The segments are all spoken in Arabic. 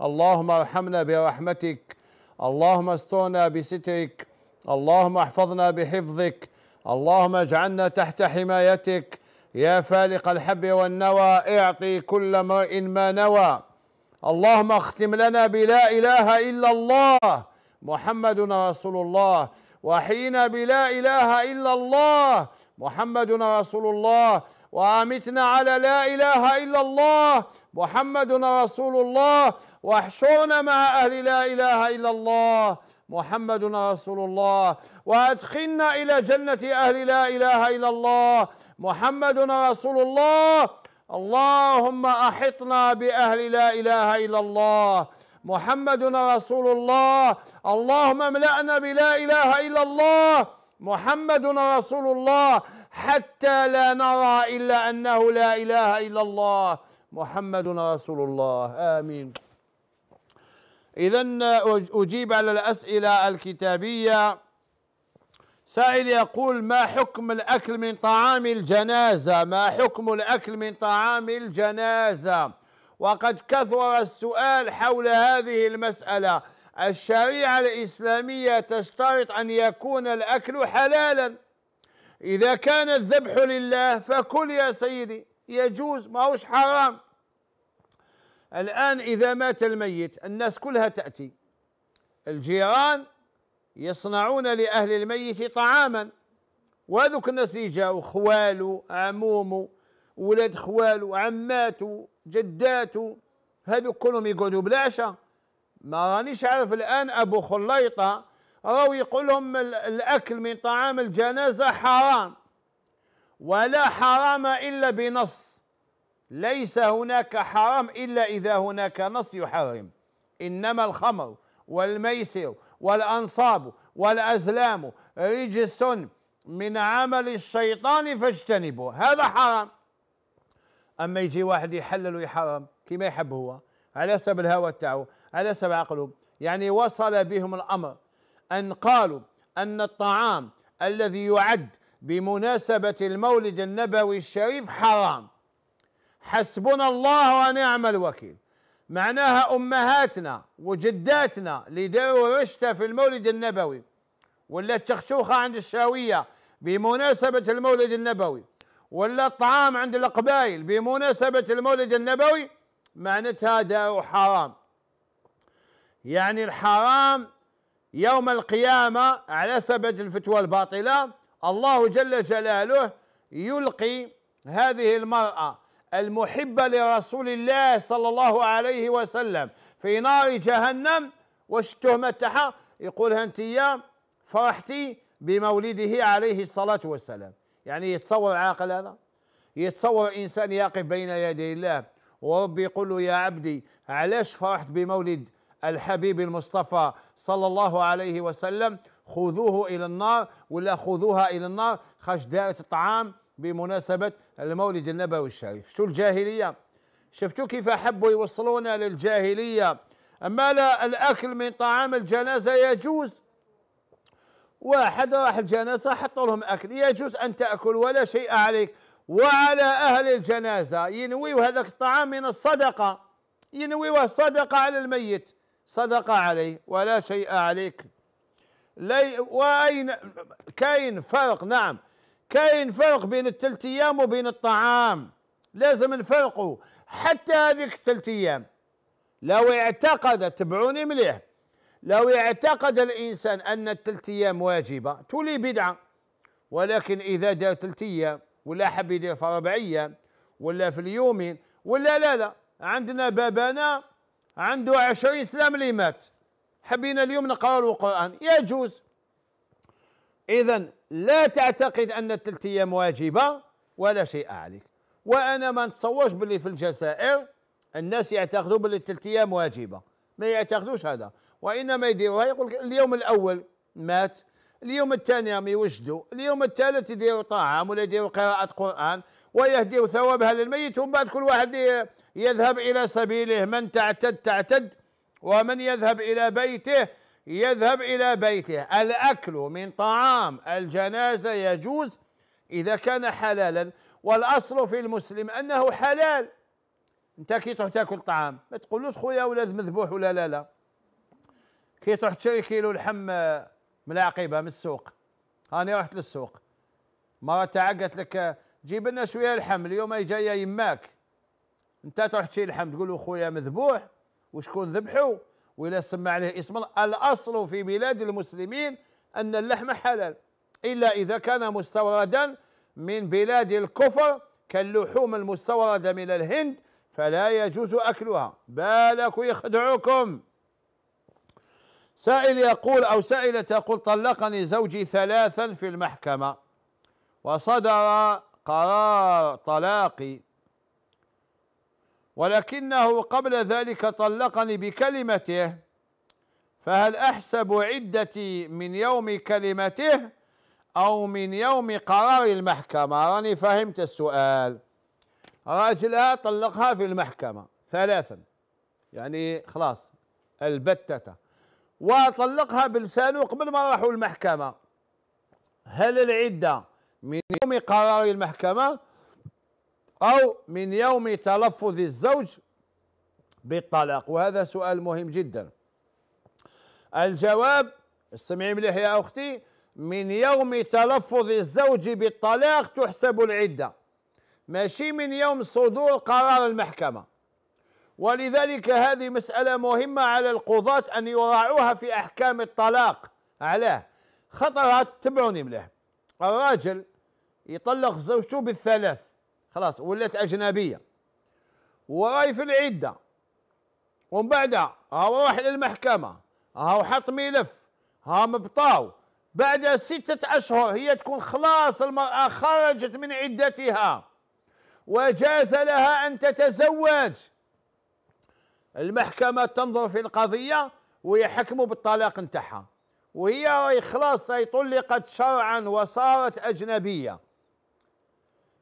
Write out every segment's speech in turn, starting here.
اللهم ارحمنا برحمتك اللهم استرنا بسترك اللهم احفظنا بحفظك اللهم اجعلنا تحت حمايتك يا فالق الحب والنوى اعطي كل امرئ ما نوى اللهم اختم لنا بلا اله الا الله محمد رسول الله وحينا بلا اله الا الله محمد رسول الله وامتنا على لا اله الا الله محمد رسول الله واحشرنا مع أهل لا إله إلا الله محمد رسول الله وأدخلنا إلى جنة أهل لا إله إلا الله محمد رسول الله اللهم أحطنا بأهل لا إله إلا الله محمد رسول الله اللهم املأنا بلا إله إلا الله محمد رسول الله حتى لا نرى إلا أنه لا إله إلا الله محمد رسول الله آمين إذا أجيب على الأسئلة الكتابية سائل يقول ما حكم الأكل من طعام الجنازة ما حكم الأكل من طعام الجنازة وقد كثر السؤال حول هذه المسألة الشريعة الإسلامية تشترط أن يكون الأكل حلالا إذا كان الذبح لله فكل يا سيدي يجوز ما هوش حرام الآن إذا مات الميت الناس كلها تأتي الجيران يصنعون لأهل الميت طعاما وهذوك الناس اللي جاوا خوالو عمومو ولاد خوالو عماتو جداتو هذوك كلهم يقعدوا بلا عشاء ما رانيش عارف الآن أبو خليطة راهو يقول لهم الأكل من طعام الجنازة حرام ولا حرام إلا بنص ليس هناك حرام إلا إذا هناك نص يحرم إنما الخمر والميسر والأنصاب والأزلام رجس من عمل الشيطان فاجتنبوا هذا حرام أما يجي واحد يحلل ويحرم كما يحب هو على سبب الهوى تاعو على سبب عقله يعني وصل بهم الأمر أن قالوا أن الطعام الذي يعد بمناسبة المولد النبوي الشريف حرام حسبنا الله ونعم الوكيل معناها أمهاتنا وجداتنا اللي داروا رشته في المولد النبوي ولا تخشوخة عند الشاوية بمناسبة المولد النبوي ولا الطعام عند القبائل بمناسبة المولد النبوي معناتها داروا حرام يعني الحرام يوم القيامة على سبب الفتوى الباطلة الله جل جلاله يلقي هذه المرأة المحبة لرسول الله صلى الله عليه وسلم في نار جهنم واش التهمة تاعها يقولها انت يا فرحتي بمولده عليه الصلاة والسلام يعني يتصور عاقل هذا يتصور إنسان يقف بين يدي الله وربي يقول له يا عبدي علاش فرحت بمولد الحبيب المصطفى صلى الله عليه وسلم خذوه إلى النار ولا خذوها إلى النار خش دائرة الطعام بمناسبة المولد النبوي الشريف شو الجاهلية شفتوا كيف حبوا يوصلونا للجاهلية أما لا الأكل من طعام الجنازة يجوز واحد راح الجنازة حطوا لهم أكل يجوز أن تأكل ولا شيء عليك وعلى أهل الجنازة ينويوا هذاك الطعام من الصدقة ينويوا الصدقة على الميت صدق عليه ولا شيء عليك لي وأين كاين فرق نعم كاين فرق بين الثلاث أيام وبين الطعام لازم نفرقوا حتى هذيك الثلاث أيام لو اعتقد تبعوني مليح لو اعتقد الإنسان أن الثلاث أيام واجبة تولي بدعة ولكن إذا دار ثلاث أيام ولا حب يدير في أربع أيام ولا في اليومين ولا لا لا عندنا بابانا عنده عشرين سنة ملي مات حبينا اليوم نقرأ له القرآن يجوز إذا لا تعتقد أن الثلاث أيام واجبة ولا شيء عليك وأنا ما نتصورش باللي في الجزائر الناس يعتقدوا باللي الثلاث أيام واجبة ما يعتقدوش هذا وإنما يديروها يقول اليوم الأول مات اليوم الثاني يوجدوا اليوم الثالث يديروا طعام ولا يديروا قراءة قرآن ويهدي ثوابها للميت ومن بعد كل واحد يذهب إلى سبيله من تعتد تعتد ومن يذهب إلى بيته يذهب إلى بيته الأكل من طعام الجنازة يجوز إذا كان حلالا والأصل في المسلم أنه حلال أنت كي تروح تاكل طعام ما تقولوش خويا ولاد مذبوح ولا لا لا كي تروح تشري كيلو لحم من العقيبة من السوق هاني رحت للسوق مرة تاع قالت لك جيب لنا شويه لحم اليوم جايه يماك انت تروح تشيل لحم تقول له خويا مذبوح وشكون ذبحه ولا سمى عليه اسم الاصل في بلاد المسلمين ان اللحم حلال الا اذا كان مستوردا من بلاد الكفر كاللحوم المستورده من الهند فلا يجوز اكلها بالك يخدعكم سائل يقول او سائله تقول طلقني زوجي ثلاثا في المحكمه وصدر قرار طلاقي ولكنه قبل ذلك طلقني بكلمته فهل أحسب عدتي من يوم كلمته أو من يوم قرار المحكمة راني فهمت السؤال راجلها طلقها في المحكمة ثلاثا يعني خلاص البتة وطلقها بلسانه قبل ما راحوا المحكمة هل العدة من يوم قرار المحكمة أو من يوم تلفظ الزوج بالطلاق وهذا سؤال مهم جدا الجواب استمعي مليح يا أختي من يوم تلفظ الزوج بالطلاق تحسب العدة ماشي من يوم صدور قرار المحكمة ولذلك هذه مسألة مهمة على القضاة أن يراعوها في أحكام الطلاق علاه خطرها تبعوني مليح الراجل يطلق زوجته بالثلاث خلاص ولات اجنبيه وراي في العده ومن بعدها ها راح للمحكمه هاو حط ملف ها مبطاو بعد ستة أشهر هي تكون خلاص المرأة خرجت من عدتها وجاز لها أن تتزوج المحكمة تنظر في القضية ويحكموا بالطلاق نتاعها وهي خلاص طلقت شرعا وصارت أجنبية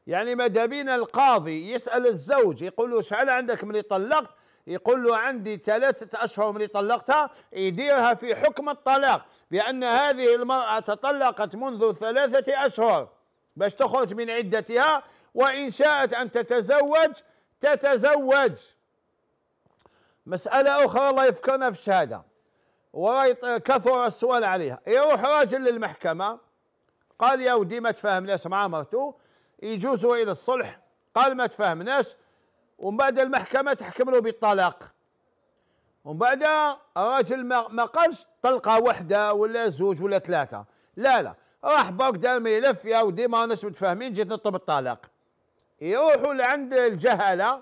يعني ماذا بينا القاضي يسال الزوج يقول له شحال عندك من طلقت يقول له عندي ثلاثة أشهر من طلقتها يديرها في حكم الطلاق بأن هذه المرأة تطلقت منذ ثلاثة أشهر باش تخرج من عدتها وإن شاءت أن تتزوج تتزوج مسألة أخرى الله يفكرنا في الشهادة كثر السؤال عليها يروح راجل للمحكمة قال يا ودي ما تفاهمناش مع مرته يجوزوا الى الصلح قال ما تفاهمناش ومن بعد المحكمه تحكم له بالطلاق ومن بعد الراجل ما قالش طلقه واحده ولا زوج ولا ثلاثه لا لا راح برك دار ملف يا ودي ما ناش متفاهمين جيت نطلب الطلاق يروحوا لعند الجهله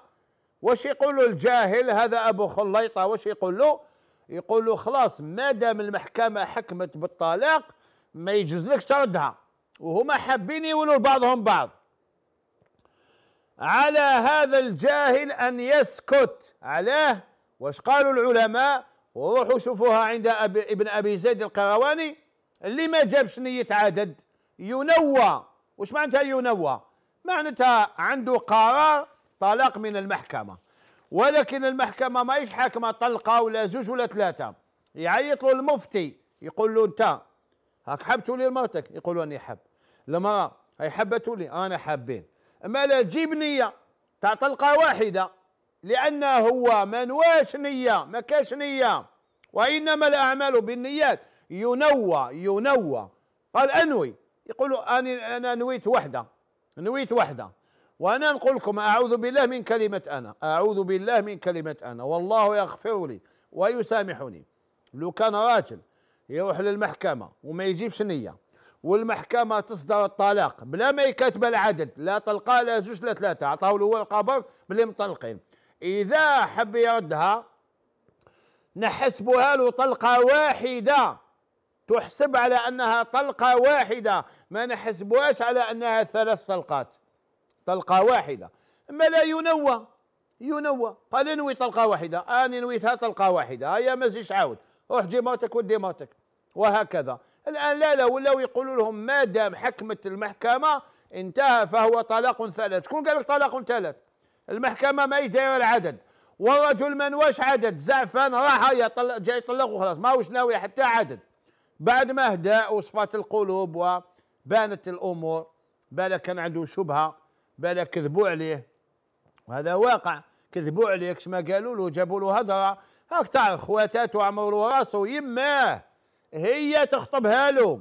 واش يقول له الجاهل هذا ابو خليطه واش يقول له يقول له خلاص ما دام المحكمه حكمت بالطلاق ما يجوزلكش تردها وهما حابين يولوا لبعضهم بعض على هذا الجاهل أن يسكت عليه واش قالوا العلماء وروحوا شوفوها عند أبي ابن أبي زيد القرواني اللي ما جابش نية عدد ينوى واش معناتها ينوى معناتها عنده قرار طلاق من المحكمة ولكن المحكمة ماهيش حاكمة طلقة ولا زوج ولا ثلاثة يعيط له المفتي يقول له أنت هاك حبتوا لي لمرتك يقول له أني حب المرأة هي حبتوا لي أنا حابين ما لا تجيب نيه تاع طلقه واحده لأن هو ما نواش نيه ما كاش نيه وانما الاعمال بالنيات ينوى ينوى قال انوي يقول انا انا نويت وحده نويت وحده وانا نقول لكم اعوذ بالله من كلمه انا اعوذ بالله من كلمه انا والله يغفر لي ويسامحني لو كان راجل يروح للمحكمه وما يجيبش نيه والمحكمه تصدر الطلاق بلا ما يكتب العدد لا طلقه لا زوج لا ثلاثه عطاو له القبر بلي مطلقين اذا حب يردها نحسبها له طلقه واحده تحسب على انها طلقه واحده ما نحسبوهاش على انها ثلاث طلقات طلقه واحده اما لا ينوى ينوى قال نوي طلقه واحده انا نويتها طلقه واحده هيا ما زيش عاود روح جي مرتك ودي مرتك وهكذا الآن لا لا ولاو يقولوا لهم ما دام حكمت المحكمة انتهى فهو طلاق ثلاث شكون قال لك طلاق ثلاث المحكمة ما دايرة العدد والرجل ما نواش عدد زعفان راح يطلق جاي يطلق وخلاص ماهوش ناوي حتى عدد بعد ما هدا وصفات القلوب وبانت الأمور بالا كان عنده شبهة بالا كذبوا عليه وهذا واقع كذبوا عليك كما قالوا له جابوا له هضره هاك تعرف خواتات وعمروا راسه يماه هي تخطبها له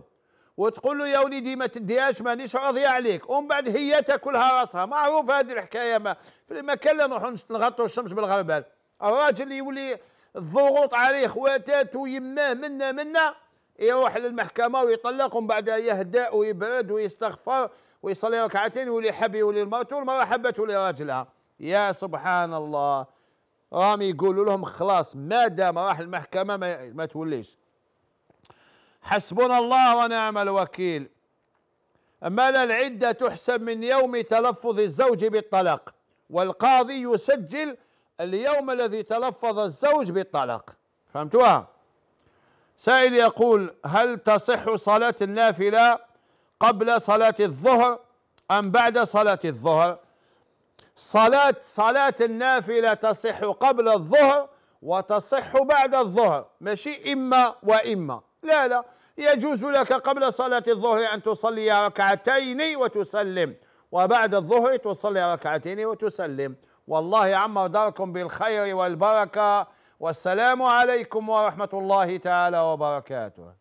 وتقول له يا وليدي ما تديهاش مانيش راضيه عليك ومن بعد هي تاكلها راسها معروف هذه الحكايه ما في المكان اللي نروحوا نغطوا الشمس بالغربال الراجل يولي الضغوط عليه خواتاته يماه منا منا يروح للمحكمه ويطلق ومن بعد يهدا ويبرد ويستغفر ويصلي ركعتين ويولي حب يولي المرته والمراه حبت ولي راجلها يا سبحان الله رامي يقولوا لهم خلاص ما دام راح المحكمه ما, ما توليش حسبنا الله ونعم الوكيل أما لا العدة تحسب من يوم تلفظ الزوج بالطلاق والقاضي يسجل اليوم الذي تلفظ الزوج بالطلاق فهمتوها سائل يقول هل تصح صلاة النافلة قبل صلاة الظهر أم بعد صلاة الظهر صلاة صلاة النافلة تصح قبل الظهر وتصح بعد الظهر ماشي إما وإما لا لا يجوز لك قبل صلاة الظهر أن تصلي ركعتين وتسلم وبعد الظهر تصلي ركعتين وتسلم والله عمر داركم بالخير والبركة والسلام عليكم ورحمة الله تعالى وبركاته